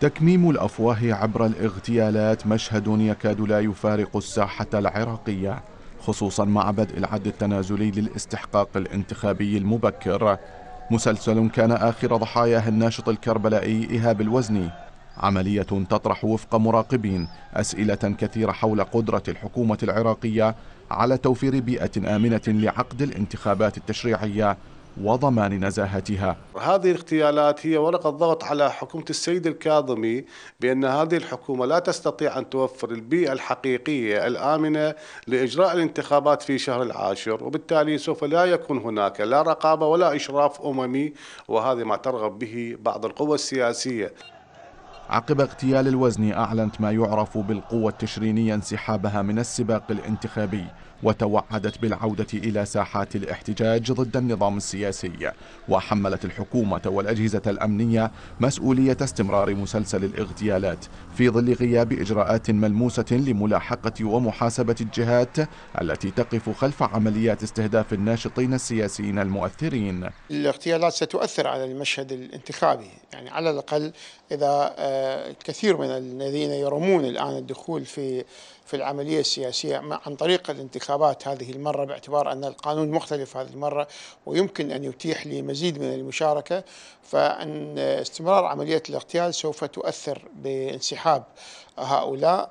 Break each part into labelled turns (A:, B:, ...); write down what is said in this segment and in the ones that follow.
A: تكميم الأفواه عبر الاغتيالات مشهد يكاد لا يفارق الساحة العراقية خصوصا مع بدء العد التنازلي للاستحقاق الانتخابي المبكر مسلسل كان آخر ضحاياه الناشط الكربلائي إيهاب الوزني عملية تطرح وفق مراقبين أسئلة كثيرة حول قدرة الحكومة العراقية على توفير بيئة آمنة لعقد الانتخابات التشريعية وضمان نزاهتها
B: هذه الاغتيالات هي ورقة ضغط على حكومة السيد الكاظمي بأن هذه الحكومة لا تستطيع أن توفر البيئة الحقيقية الآمنة لإجراء الانتخابات في شهر العاشر وبالتالي سوف لا يكون هناك لا رقابة ولا إشراف أممي وهذا ما ترغب به بعض القوى السياسية
A: عقب اغتيال الوزن أعلنت ما يعرف بالقوة التشرينية انسحابها من السباق الانتخابي وتوعدت بالعودة إلى ساحات الاحتجاج ضد النظام السياسي وحملت الحكومة والأجهزة الأمنية مسؤولية استمرار مسلسل الاغتيالات في ظل غياب إجراءات ملموسة لملاحقة ومحاسبة الجهات التي تقف خلف عمليات استهداف الناشطين السياسيين المؤثرين
C: الاغتيالات ستؤثر على المشهد الانتخابي يعني على الأقل إذا آه، الكثير من الذين يرمون الآن الدخول في في العملية السياسية عن طريق الانتخابات هذه المرة باعتبار أن القانون مختلف هذه المرة ويمكن أن يتيح لمزيد من المشاركة فأن استمرار عملية الاغتيال سوف تؤثر بانسحاب هؤلاء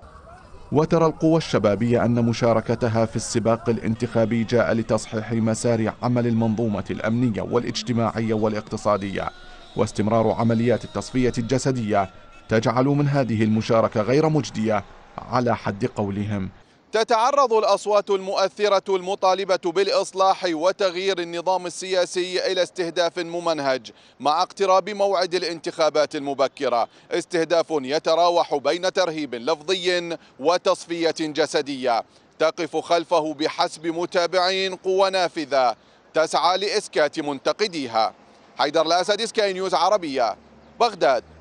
A: وترى القوى الشبابية أن مشاركتها في السباق الانتخابي جاء لتصحيح مسار عمل المنظومة الأمنية والاجتماعية والاقتصادية واستمرار عمليات التصفية الجسدية تجعل من هذه المشاركة غير مجدية على حد قولهم
D: تتعرض الأصوات المؤثرة المطالبة بالإصلاح وتغيير النظام السياسي إلى استهداف ممنهج مع اقتراب موعد الانتخابات المبكرة استهداف يتراوح بين ترهيب لفظي وتصفية جسدية تقف خلفه بحسب متابعين قوى نافذة تسعى لإسكات منتقديها حيدر الأسد سكاي نيوز عربية بغداد